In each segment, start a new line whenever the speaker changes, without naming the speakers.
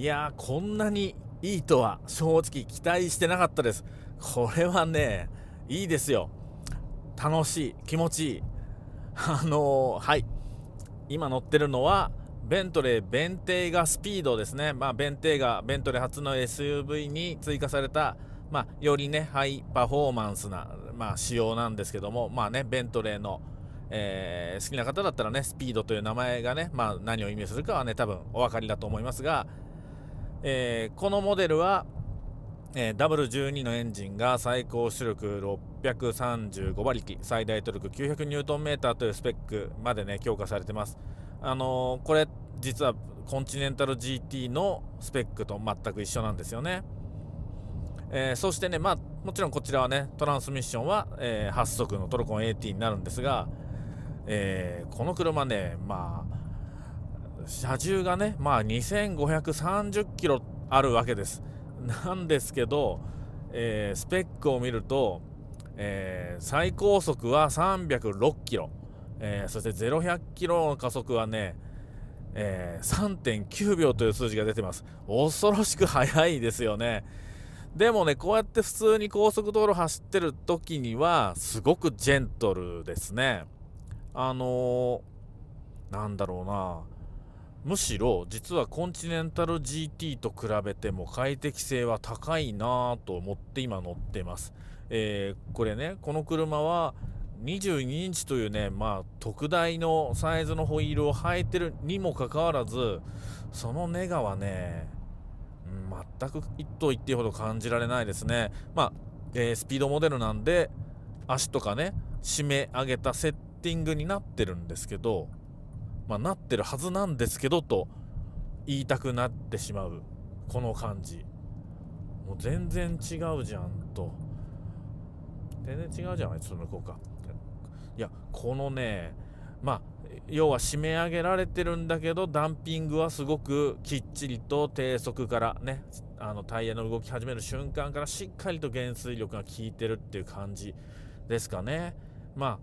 いやこんなにいいとは正直期待してなかったです。これはね、いいですよ。楽しい、気持ちいい。あのー、はい。今乗ってるのは、ベントレー、ベンテイガスピードですね。まあ、ベンテイガ、ベントレー初の SUV に追加された、まあ、よりね、ハイパフォーマンスな、まあ、仕様なんですけども、まあね、ベントレーの、えー、好きな方だったらね、スピードという名前がね、まあ、何を意味するかはね、多分お分かりだと思いますが、えー、このモデルは、えー、W12 のエンジンが最高出力635馬力最大トルク 900Nm というスペックまでね強化されてます。あのー、これ実はコンチネンタル GT のスペックと全く一緒なんですよね。えー、そしてね、まあ、もちろんこちらはねトランスミッションは、えー、8速のトルコン AT になるんですが、えー、この車ね、まあ車重がね、まあ、2530キロあるわけです。なんですけど、えー、スペックを見ると、えー、最高速は306キロ、えー、そして0 100キロの加速はね、え3.9秒という数字が出てます。恐ろしく速いですよね。でもね、こうやって普通に高速道路走ってる時には、すごくジェントルですね。あのなんだろうな。むしろ実はコンチネンタル GT と比べても快適性は高いなぁと思って今乗ってます、えー、これねこの車は22インチというねまあ特大のサイズのホイールを履いてるにもかかわらずそのネガはね全く一頭一定ほど感じられないですねまあ、えー、スピードモデルなんで足とかね締め上げたセッティングになってるんですけどまあ、なってるはずなんですけどと言いたくなってしまうこの感じもう全然違うじゃんと全然違うじゃんちょっと向こうかいやこのねまあ要は締め上げられてるんだけどダンピングはすごくきっちりと低速からねあのタイヤの動き始める瞬間からしっかりと減衰力が効いてるっていう感じですかねま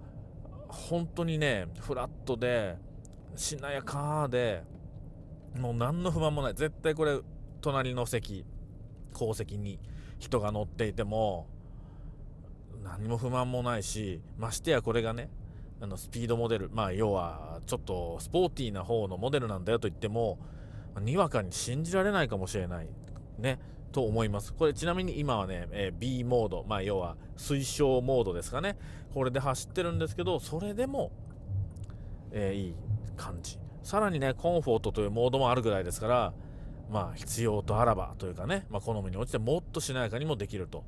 あ本当にねフラットでしなやかでもう何の不満もない絶対これ隣の席後席に人が乗っていても何も不満もないしましてやこれがねあのスピードモデルまあ要はちょっとスポーティーな方のモデルなんだよと言ってもにわかに信じられないかもしれないねと思いますこれちなみに今はね、えー、B モードまあ要は推奨モードですかねこれで走ってるんですけどそれでもえー、いい感じさらにねコンフォートというモードもあるぐらいですからまあ必要とあらばというかね、まあ、好みに応じてもっとしなやかにもできると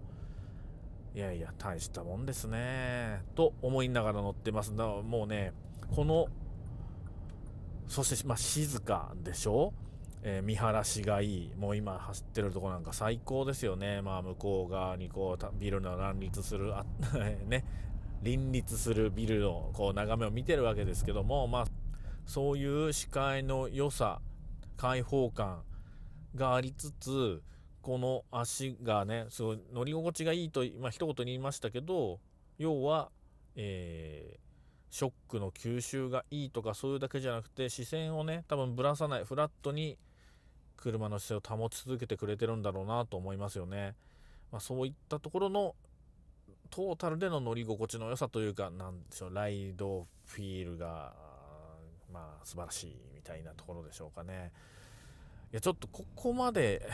いやいや大したもんですねと思いながら乗ってますだもうねこのそして、まあ、静かでしょ、えー、見晴らしがいいもう今走ってるとこなんか最高ですよねまあ向こう側にこうビルの乱立するあ ね林立するビルのこう眺めを見てるわけですけども、まあ、そういう視界の良さ開放感がありつつこの足がねすごい乗り心地がいいと、ま一言に言いましたけど要は、えー、ショックの吸収がいいとかそういうだけじゃなくて視線をね多分ぶらさないフラットに車の姿勢を保ち続けてくれてるんだろうなと思いますよね。まあ、そういったところのトータルでの乗り心地の良さというか、なんでしょう、ライドフィールが、まあ、素晴らしいみたいなところでしょうかね。いや、ちょっとここまで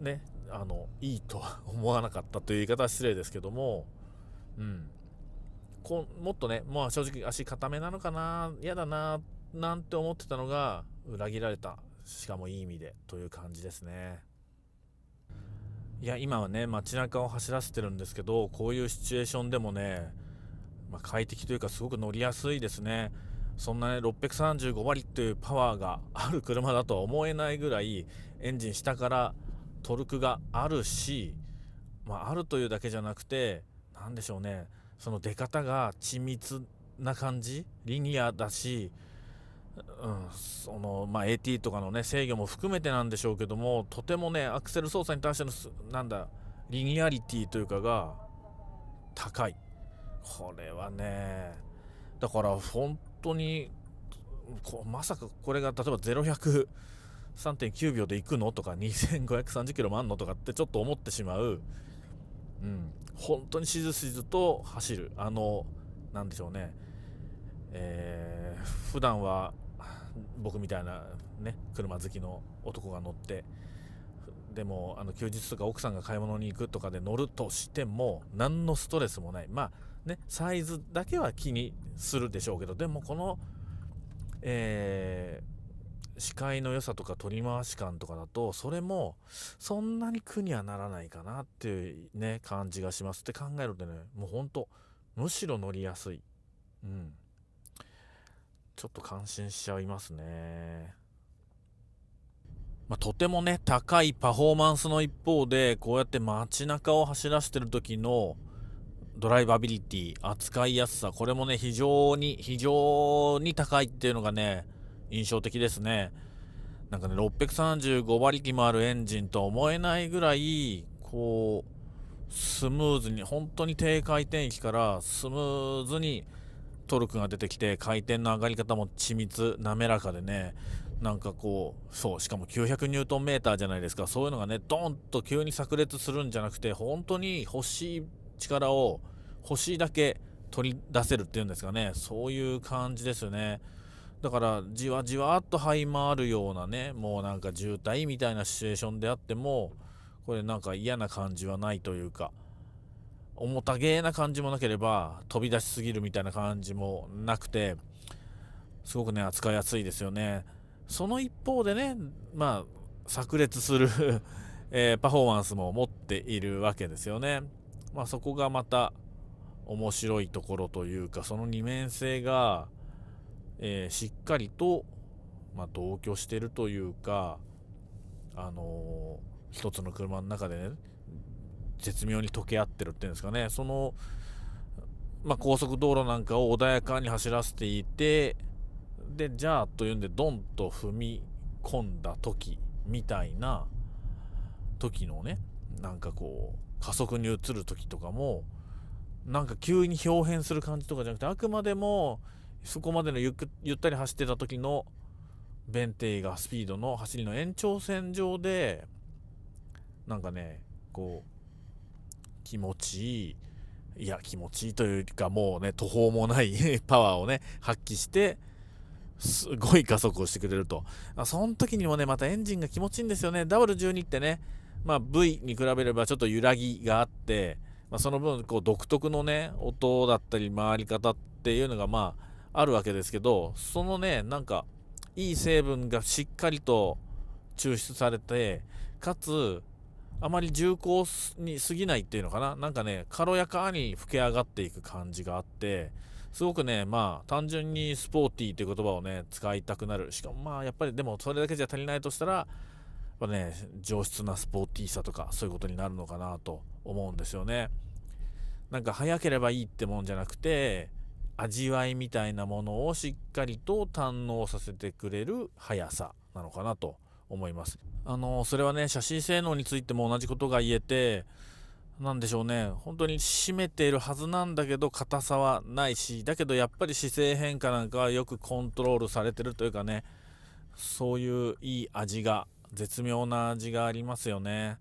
ね、あの、いいとは思わなかったという言い方は失礼ですけども、うん。こもっとね、まあ正直足固めなのかな、嫌だな、なんて思ってたのが、裏切られた。しかもいい意味でという感じですね。いや今はね街中を走らせてるんですけどこういうシチュエーションでもね、まあ、快適というかすごく乗りやすいですねそんなね635馬力というパワーがある車だとは思えないぐらいエンジン下からトルクがあるし、まあ、あるというだけじゃなくて何でしょうねその出方が緻密な感じリニアだしうんそのまあ、AT とかの、ね、制御も含めてなんでしょうけどもとてもねアクセル操作に対してのなんだリニアリティというかが高いこれはねだから本当にこまさかこれが例えば0100 3.9秒で行くのとか2530キロもあんのとかってちょっと思ってしまう、うん、本当にしずしずと走るあのなんでしょうね、えー、普段は僕みたいなね車好きの男が乗ってでもあの休日とか奥さんが買い物に行くとかで乗るとしても何のストレスもないまあねサイズだけは気にするでしょうけどでもこの、えー、視界の良さとか取り回し感とかだとそれもそんなに苦にはならないかなっていうね感じがしますって考えるとねもうほんとむしろ乗りやすい。うんちょっと感心しちゃいますね。まあ、とてもね、高いパフォーマンスの一方で、こうやって街中を走らせてる時のドライバビリティ、扱いやすさ、これもね、非常に、非常に高いっていうのがね、印象的ですね。なんかね、635馬力もあるエンジンとは思えないぐらい、こう、スムーズに、本当に低回転域からスムーズにトルクが出てきて回転の上がり方も緻密滑らかでねなんかこうそうしかも900ニュートンメーターじゃないですかそういうのがねドーンと急に炸裂するんじゃなくて本当に欲しい力を欲しいだけ取り出せるっていうんですかねそういう感じですよねだからじわじわっと這い回るようなねもうなんか渋滞みたいなシチュエーションであってもこれなんか嫌な感じはないというか。重たげな感じもなければ飛び出しすぎるみたいな感じもなくてすごくね扱いやすいですよねその一方でねまあ炸裂する えー、パフォーマンスも持っているわけですよね、まあ、そこがまた面白いところというかその二面性が、えー、しっかりと、まあ、同居してるというかあのー、一つの車の中でね絶妙に溶け合ってるっていうんですかねその、まあ、高速道路なんかを穏やかに走らせていてでじゃあというんでドンと踏み込んだ時みたいな時のねなんかこう加速に移る時とかもなんか急に表変する感じとかじゃなくてあくまでもそこまでのゆったり走ってた時のベンテイがスピードの走りの延長線上でなんかねこう気持ちいい、いや、気持ちいいというか、もうね、途方もない パワーをね、発揮して、すごい加速をしてくれると。その時にもね、またエンジンが気持ちいいんですよね。W12 ってね、まあ、V に比べればちょっと揺らぎがあって、まあ、その分、こう、独特のね、音だったり、回り方っていうのが、まあ、あるわけですけど、そのね、なんか、いい成分がしっかりと抽出されて、かつ、あまり重厚に過ぎないっていうのかななんかね軽やかに吹け上がっていく感じがあってすごくねまあ単純にスポーティーって言葉をね使いたくなるしかもまあやっぱりでもそれだけじゃ足りないとしたらやっぱね上質なスポーティーさとかそういうことになるのかなと思うんですよねなんか早ければいいってもんじゃなくて味わいみたいなものをしっかりと堪能させてくれる速さなのかなと思います。あのそれはね写真性能についても同じことが言えて何でしょうね本当に締めているはずなんだけど硬さはないしだけどやっぱり姿勢変化なんかはよくコントロールされてるというかねそういういい味が絶妙な味がありますよね。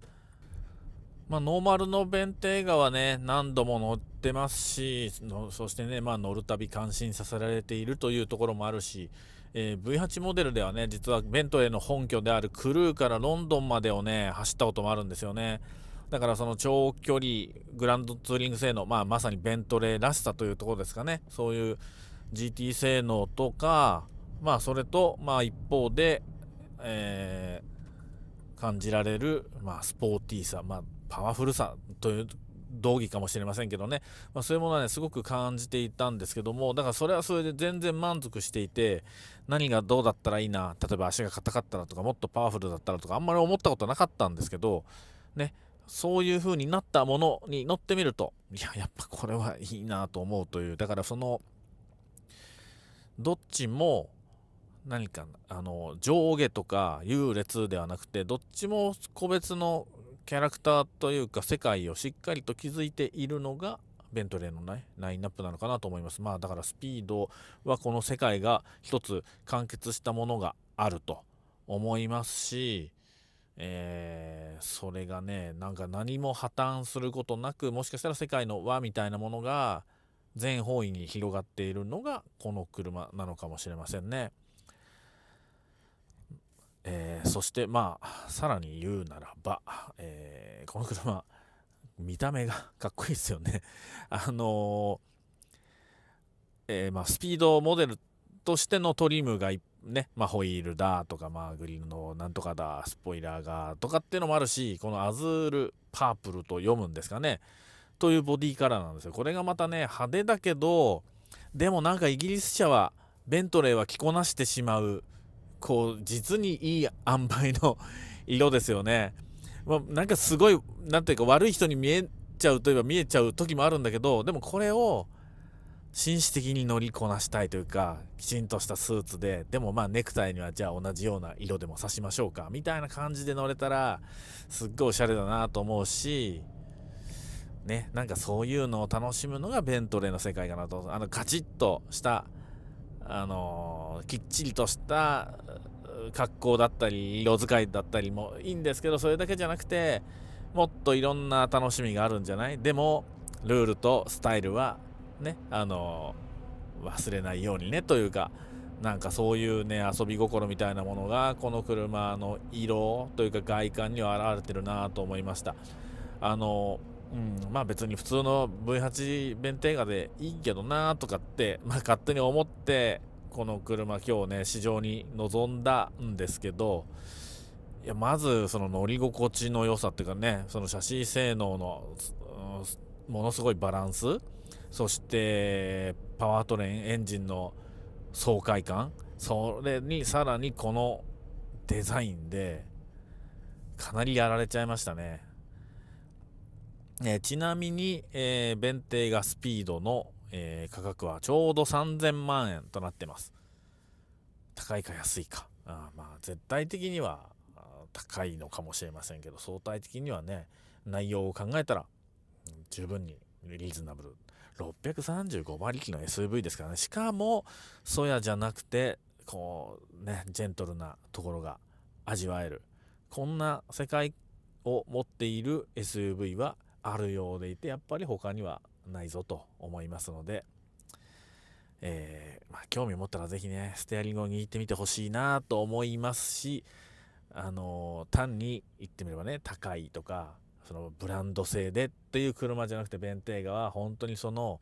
まあ、ノーマルの弁定画はね何度も乗ってますしそしてね、まあ、乗るたび感心させられているというところもあるしえー、V8 モデルではね、実はベントレーの本拠であるクルーからロンドンまでをね、走ったこともあるんですよね。だからその長距離、グランドツーリング性能、まあ、まさにベントレーらしさというところですかね。そういう GT 性能とか、まあそれと、まあ一方で、えー、感じられる、まあ、スポーティーさ、まあ、パワフルさという道義かもしれませんけどね、まあ、そういうものはね、すごく感じていたんですけども、だからそれはそれで全然満足していて、何がどうだったらいいな、例えば足が硬かったらとか、もっとパワフルだったらとか、あんまり思ったことなかったんですけど、ね、そういう風になったものに乗ってみると、いや、やっぱこれはいいなと思うという、だからその、どっちも、何かあの上下とか優劣ではなくてどっちも個別のキャラクターというか世界をしっかりと築いているのがベントレーの、ね、ラインナップなのかなと思います。まあだからスピードはこの世界が一つ完結したものがあると思いますし、えー、それがね、なんか何も破綻することなく、もしかしたら世界の輪みたいなものが全方位に広がっているのがこの車なのかもしれませんね。えー、そしてまあさらに言うならば、えー、この車見た目がかっこいいですよね あのえー、まあ、スピードモデルとしてのトリムがね、まあ、ホイールだとか、まあ、グリルのなんとかだスポイラーがとかっていうのもあるしこのアズールパープルと読むんですかねというボディカラーなんですよこれがまたね派手だけどでもなんかイギリス車はベントレーは着こなしてしまうこう実にいい塩梅の色ですよね、まあ、なんかすごい何ていうか悪い人に見えちゃうといえば見えちゃう時もあるんだけどでもこれを紳士的に乗りこなしたいというかきちんとしたスーツででもまあネクタイにはじゃあ同じような色でも刺しましょうかみたいな感じで乗れたらすっごいおしゃれだなと思うしねなんかそういうのを楽しむのがベントレーの世界かなとあのカチッとしたあのーきっちりとした格好だったり色使いだったりもいいんですけどそれだけじゃなくてもっといろんな楽しみがあるんじゃないでもルールとスタイルはねあの忘れないようにねというかなんかそういうね遊び心みたいなものがこの車の色というか外観には表れてるなと思いましたあのうん、まあ別に普通の V8 弁定画でいいけどなとかって、まあ、勝手に思ってこの車今日ね試乗に臨んだんですけどいやまずその乗り心地の良さっていうかねその写真性能の、うん、ものすごいバランスそしてパワートレインエンジンの爽快感それにさらにこのデザインでかなりやられちゃいましたね、えちなみに、えー、弁ンがスピードのえー、価格はちょうど3000万円となってます。高いか安いか。あまあ、絶対的には高いのかもしれませんけど、相対的にはね、内容を考えたら、うん、十分にリーズナブル。635馬力の SUV ですからね。しかも、ソヤじゃなくて、こう、ね、ジェントルなところが味わえる。こんな世界を持っている SUV はあるようでいて、やっぱり他にはないぞと思いますので、えー、まあ、興味持ったら是非ねステアリングを握ってみてほしいなと思いますし、あのー、単に言ってみればね高いとかそのブランド製でっていう車じゃなくてベンテーガは本当にその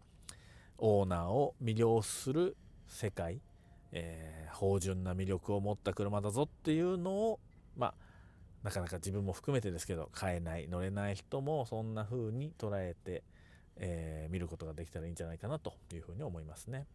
オーナーを魅了する世界、えー、芳醇な魅力を持った車だぞっていうのをまあなかなか自分も含めてですけど買えない乗れない人もそんな風に捉えてえー、見ることができたらいいんじゃないかなというふうに思いますね。